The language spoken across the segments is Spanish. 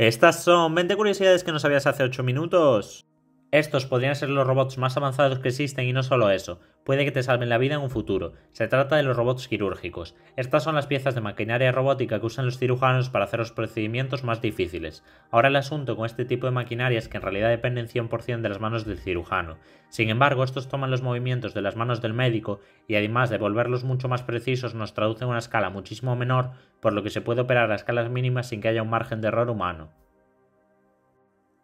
Estas son 20 curiosidades que no sabías hace 8 minutos. Estos podrían ser los robots más avanzados que existen y no solo eso, puede que te salven la vida en un futuro. Se trata de los robots quirúrgicos. Estas son las piezas de maquinaria robótica que usan los cirujanos para hacer los procedimientos más difíciles. Ahora el asunto con este tipo de maquinaria es que en realidad dependen 100% de las manos del cirujano. Sin embargo, estos toman los movimientos de las manos del médico y además de volverlos mucho más precisos nos traducen a una escala muchísimo menor, por lo que se puede operar a escalas mínimas sin que haya un margen de error humano.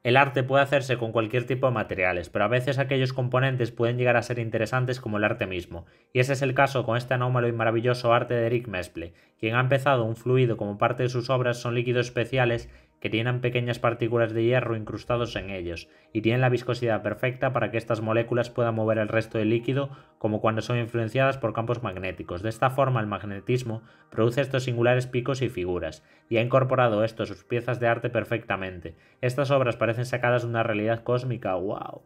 El arte puede hacerse con cualquier tipo de materiales, pero a veces aquellos componentes pueden llegar a ser interesantes como el arte mismo, y ese es el caso con este anómalo y maravilloso arte de Eric Mesple, quien ha empezado un fluido como parte de sus obras son líquidos especiales que tienen pequeñas partículas de hierro incrustados en ellos, y tienen la viscosidad perfecta para que estas moléculas puedan mover el resto del líquido como cuando son influenciadas por campos magnéticos. De esta forma el magnetismo produce estos singulares picos y figuras, y ha incorporado esto a sus piezas de arte perfectamente. Estas obras parecen sacadas de una realidad cósmica, wow.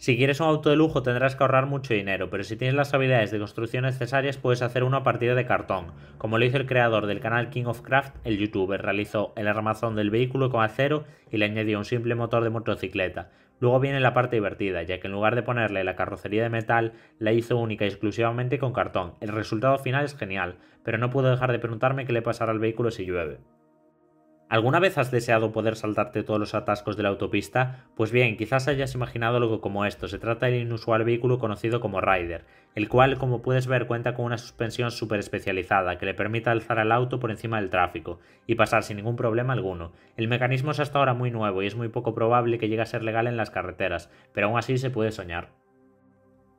Si quieres un auto de lujo tendrás que ahorrar mucho dinero, pero si tienes las habilidades de construcción necesarias puedes hacer uno a partir de cartón, como lo hizo el creador del canal King of Craft, el youtuber, realizó el armazón del vehículo con acero y le añadió un simple motor de motocicleta. Luego viene la parte divertida, ya que en lugar de ponerle la carrocería de metal, la hizo única y exclusivamente con cartón. El resultado final es genial, pero no puedo dejar de preguntarme qué le pasará al vehículo si llueve. ¿Alguna vez has deseado poder saltarte todos los atascos de la autopista? Pues bien, quizás hayas imaginado algo como esto. Se trata del inusual vehículo conocido como Rider, el cual, como puedes ver, cuenta con una suspensión súper especializada que le permite alzar al auto por encima del tráfico y pasar sin ningún problema alguno. El mecanismo es hasta ahora muy nuevo y es muy poco probable que llegue a ser legal en las carreteras, pero aún así se puede soñar.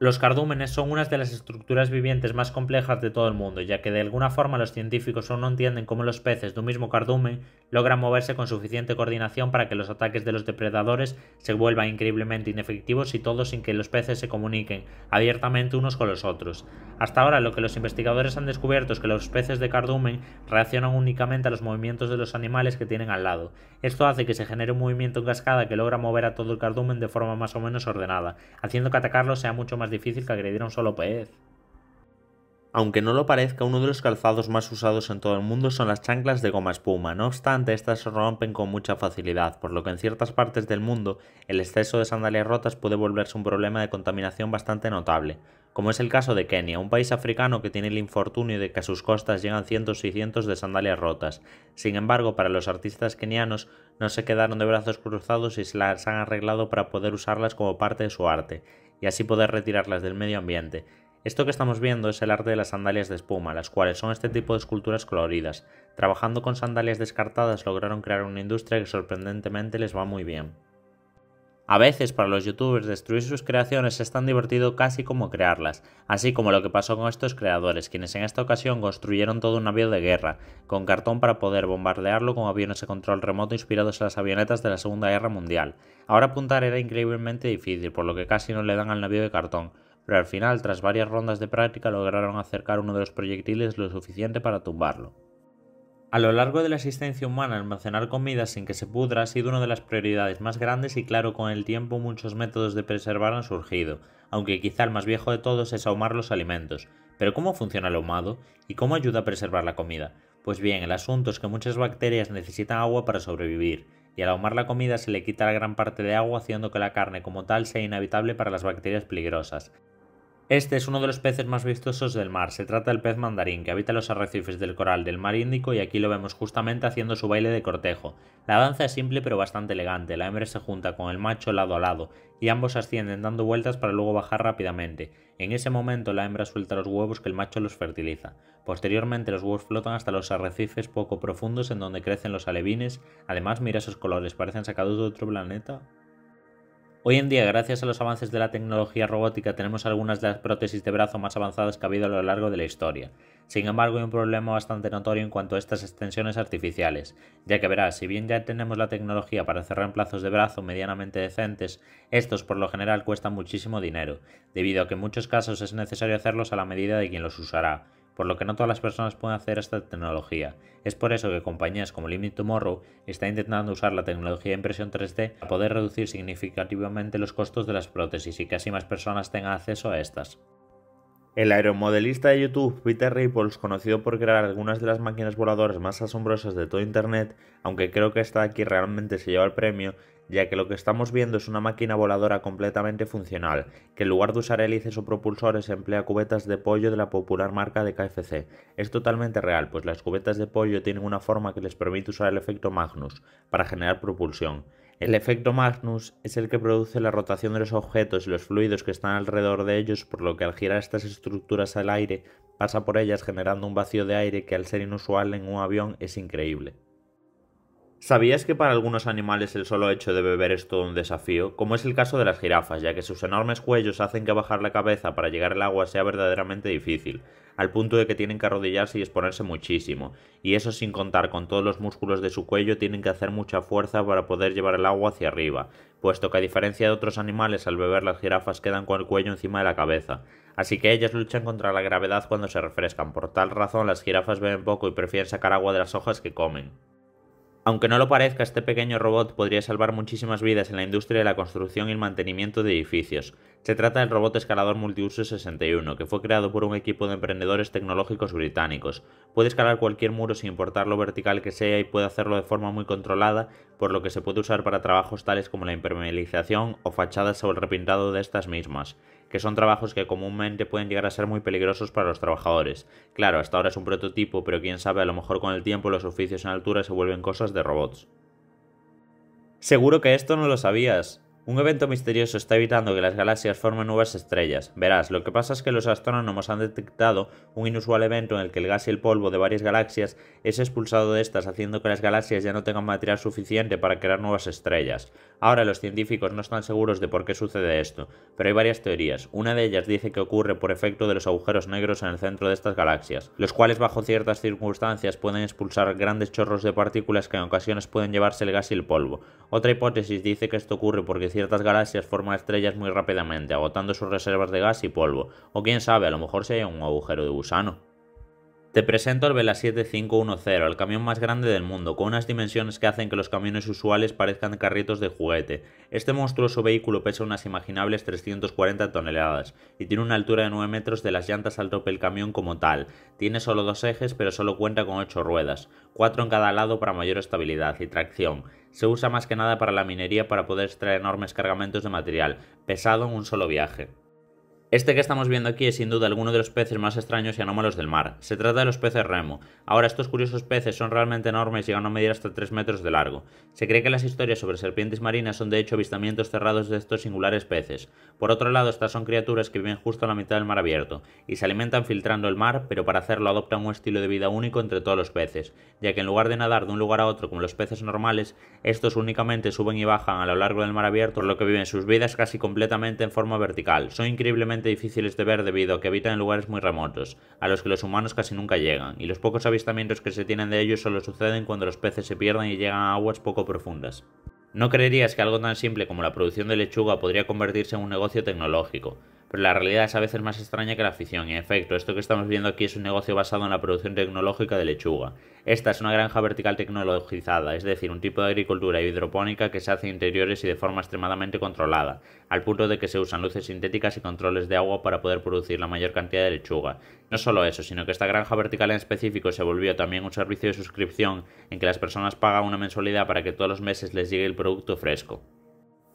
Los cardúmenes son unas de las estructuras vivientes más complejas de todo el mundo, ya que de alguna forma los científicos aún no entienden cómo los peces de un mismo cardumen logran moverse con suficiente coordinación para que los ataques de los depredadores se vuelvan increíblemente inefectivos y todo sin que los peces se comuniquen abiertamente unos con los otros. Hasta ahora lo que los investigadores han descubierto es que los peces de cardumen reaccionan únicamente a los movimientos de los animales que tienen al lado. Esto hace que se genere un movimiento en cascada que logra mover a todo el cardumen de forma más o menos ordenada, haciendo que atacarlo sea mucho más difícil que agredir a un solo pez. Aunque no lo parezca, uno de los calzados más usados en todo el mundo son las chanclas de goma espuma, no obstante estas se rompen con mucha facilidad, por lo que en ciertas partes del mundo el exceso de sandalias rotas puede volverse un problema de contaminación bastante notable, como es el caso de Kenia, un país africano que tiene el infortunio de que a sus costas llegan cientos y cientos de sandalias rotas. Sin embargo, para los artistas kenianos no se quedaron de brazos cruzados y se las han arreglado para poder usarlas como parte de su arte, y así poder retirarlas del medio ambiente. Esto que estamos viendo es el arte de las sandalias de espuma, las cuales son este tipo de esculturas coloridas. Trabajando con sandalias descartadas lograron crear una industria que sorprendentemente les va muy bien. A veces para los youtubers destruir sus creaciones es tan divertido casi como crearlas, así como lo que pasó con estos creadores, quienes en esta ocasión construyeron todo un avión de guerra, con cartón para poder bombardearlo con aviones de control remoto inspirados en las avionetas de la Segunda Guerra Mundial. Ahora apuntar era increíblemente difícil, por lo que casi no le dan al navío de cartón, pero al final, tras varias rondas de práctica, lograron acercar uno de los proyectiles lo suficiente para tumbarlo. A lo largo de la existencia humana, almacenar comida sin que se pudra ha sido una de las prioridades más grandes y claro, con el tiempo muchos métodos de preservar han surgido, aunque quizá el más viejo de todos es ahumar los alimentos. Pero ¿cómo funciona el ahumado? ¿Y cómo ayuda a preservar la comida? Pues bien, el asunto es que muchas bacterias necesitan agua para sobrevivir, y al ahumar la comida se le quita la gran parte de agua haciendo que la carne como tal sea inhabitable para las bacterias peligrosas. Este es uno de los peces más vistosos del mar. Se trata del pez mandarín, que habita los arrecifes del coral del mar Índico y aquí lo vemos justamente haciendo su baile de cortejo. La danza es simple pero bastante elegante. La hembra se junta con el macho lado a lado y ambos ascienden dando vueltas para luego bajar rápidamente. En ese momento la hembra suelta los huevos que el macho los fertiliza. Posteriormente los huevos flotan hasta los arrecifes poco profundos en donde crecen los alevines. Además mira esos colores, parecen sacados de otro planeta Hoy en día, gracias a los avances de la tecnología robótica, tenemos algunas de las prótesis de brazo más avanzadas que ha habido a lo largo de la historia. Sin embargo, hay un problema bastante notorio en cuanto a estas extensiones artificiales, ya que verás, si bien ya tenemos la tecnología para hacer reemplazos de brazo medianamente decentes, estos por lo general cuestan muchísimo dinero, debido a que en muchos casos es necesario hacerlos a la medida de quien los usará por lo que no todas las personas pueden hacer esta tecnología. Es por eso que compañías como Limit Tomorrow están intentando usar la tecnología de impresión 3D para poder reducir significativamente los costos de las prótesis y que así más personas tengan acceso a estas. El aeromodelista de YouTube Peter Ripples, conocido por crear algunas de las máquinas voladoras más asombrosas de todo Internet, aunque creo que esta aquí realmente se lleva el premio, ya que lo que estamos viendo es una máquina voladora completamente funcional, que en lugar de usar hélices o propulsores emplea cubetas de pollo de la popular marca de KFC. Es totalmente real, pues las cubetas de pollo tienen una forma que les permite usar el efecto Magnus para generar propulsión. El efecto Magnus es el que produce la rotación de los objetos y los fluidos que están alrededor de ellos, por lo que al girar estas estructuras al aire pasa por ellas generando un vacío de aire que al ser inusual en un avión es increíble. ¿Sabías que para algunos animales el solo hecho de beber es todo un desafío? Como es el caso de las jirafas, ya que sus enormes cuellos hacen que bajar la cabeza para llegar al agua sea verdaderamente difícil, al punto de que tienen que arrodillarse y exponerse muchísimo, y eso sin contar con todos los músculos de su cuello tienen que hacer mucha fuerza para poder llevar el agua hacia arriba, puesto que a diferencia de otros animales al beber las jirafas quedan con el cuello encima de la cabeza, así que ellas luchan contra la gravedad cuando se refrescan, por tal razón las jirafas beben poco y prefieren sacar agua de las hojas que comen. Aunque no lo parezca, este pequeño robot podría salvar muchísimas vidas en la industria de la construcción y el mantenimiento de edificios, se trata del robot escalador multiuso 61, que fue creado por un equipo de emprendedores tecnológicos británicos. Puede escalar cualquier muro sin importar lo vertical que sea y puede hacerlo de forma muy controlada, por lo que se puede usar para trabajos tales como la impermeabilización o fachadas o el repintado de estas mismas, que son trabajos que comúnmente pueden llegar a ser muy peligrosos para los trabajadores. Claro, hasta ahora es un prototipo, pero quién sabe, a lo mejor con el tiempo los oficios en altura se vuelven cosas de robots. Seguro que esto no lo sabías. Un evento misterioso está evitando que las galaxias formen nuevas estrellas. Verás, lo que pasa es que los astrónomos han detectado un inusual evento en el que el gas y el polvo de varias galaxias es expulsado de estas, haciendo que las galaxias ya no tengan material suficiente para crear nuevas estrellas. Ahora los científicos no están seguros de por qué sucede esto, pero hay varias teorías. Una de ellas dice que ocurre por efecto de los agujeros negros en el centro de estas galaxias, los cuales bajo ciertas circunstancias pueden expulsar grandes chorros de partículas que en ocasiones pueden llevarse el gas y el polvo. Otra hipótesis dice que esto ocurre porque ciertas galaxias forman estrellas muy rápidamente, agotando sus reservas de gas y polvo, o quién sabe, a lo mejor si hay un agujero de gusano. Te presento el Vela 7510, el camión más grande del mundo, con unas dimensiones que hacen que los camiones usuales parezcan carritos de juguete. Este monstruoso vehículo pesa unas imaginables 340 toneladas y tiene una altura de 9 metros de las llantas al tope del camión como tal. Tiene solo dos ejes pero solo cuenta con 8 ruedas, 4 en cada lado para mayor estabilidad y tracción. Se usa más que nada para la minería para poder extraer enormes cargamentos de material, pesado en un solo viaje. Este que estamos viendo aquí es sin duda alguno de los peces más extraños y anómalos del mar. Se trata de los peces remo. Ahora, estos curiosos peces son realmente enormes y llegan a medir hasta 3 metros de largo. Se cree que las historias sobre serpientes marinas son de hecho avistamientos cerrados de estos singulares peces. Por otro lado, estas son criaturas que viven justo a la mitad del mar abierto y se alimentan filtrando el mar, pero para hacerlo adoptan un estilo de vida único entre todos los peces, ya que en lugar de nadar de un lugar a otro como los peces normales, estos únicamente suben y bajan a lo largo del mar abierto, por lo que viven sus vidas casi completamente en forma vertical. Son increíblemente difíciles de ver debido a que habitan en lugares muy remotos, a los que los humanos casi nunca llegan, y los pocos avistamientos que se tienen de ellos solo suceden cuando los peces se pierden y llegan a aguas poco profundas. No creerías que algo tan simple como la producción de lechuga podría convertirse en un negocio tecnológico, pero la realidad es a veces más extraña que la ficción. En efecto, esto que estamos viendo aquí es un negocio basado en la producción tecnológica de lechuga. Esta es una granja vertical tecnologizada, es decir, un tipo de agricultura hidropónica que se hace interiores y de forma extremadamente controlada, al punto de que se usan luces sintéticas y controles de agua para poder producir la mayor cantidad de lechuga. No solo eso, sino que esta granja vertical en específico se volvió también un servicio de suscripción en que las personas pagan una mensualidad para que todos los meses les llegue el producto fresco.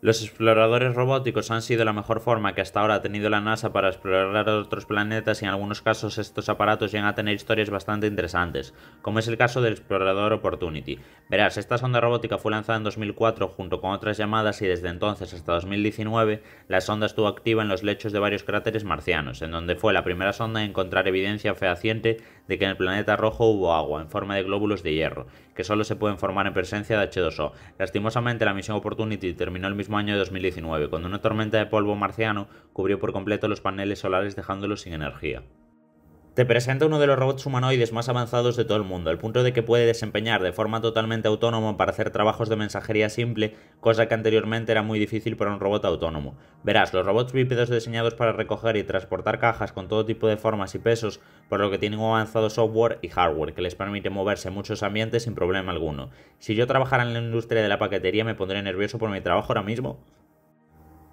Los exploradores robóticos han sido la mejor forma que hasta ahora ha tenido la NASA para explorar otros planetas y en algunos casos estos aparatos llegan a tener historias bastante interesantes, como es el caso del explorador Opportunity. Verás, esta sonda robótica fue lanzada en 2004 junto con otras llamadas y desde entonces hasta 2019 la sonda estuvo activa en los lechos de varios cráteres marcianos, en donde fue la primera sonda en encontrar evidencia fehaciente de que en el planeta rojo hubo agua en forma de glóbulos de hierro, que solo se pueden formar en presencia de H2O. Lastimosamente, la misión Opportunity terminó el mismo año de 2019, cuando una tormenta de polvo marciano cubrió por completo los paneles solares dejándolos sin energía. Te presento uno de los robots humanoides más avanzados de todo el mundo, el punto de que puede desempeñar de forma totalmente autónoma para hacer trabajos de mensajería simple, cosa que anteriormente era muy difícil para un robot autónomo. Verás, los robots bípedos diseñados para recoger y transportar cajas con todo tipo de formas y pesos, por lo que tienen un avanzado software y hardware que les permite moverse en muchos ambientes sin problema alguno. Si yo trabajara en la industria de la paquetería me pondría nervioso por mi trabajo ahora mismo.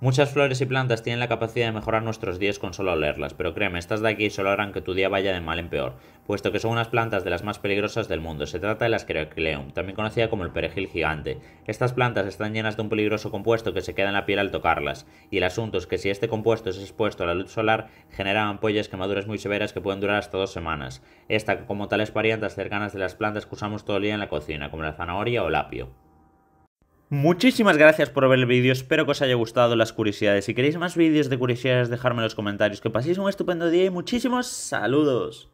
Muchas flores y plantas tienen la capacidad de mejorar nuestros días con solo olerlas, pero créeme, estas de aquí solo harán que tu día vaya de mal en peor, puesto que son unas plantas de las más peligrosas del mundo. Se trata de las Creocleum, también conocida como el perejil gigante. Estas plantas están llenas de un peligroso compuesto que se queda en la piel al tocarlas, y el asunto es que si este compuesto es expuesto a la luz solar, generan ampollas quemaduras muy severas que pueden durar hasta dos semanas. Esta, como tales variantes cercanas de las plantas que usamos todo el día en la cocina, como la zanahoria o el apio. Muchísimas gracias por ver el vídeo, espero que os haya gustado las curiosidades. Si queréis más vídeos de curiosidades, dejadme en los comentarios. Que paséis un estupendo día y muchísimos saludos.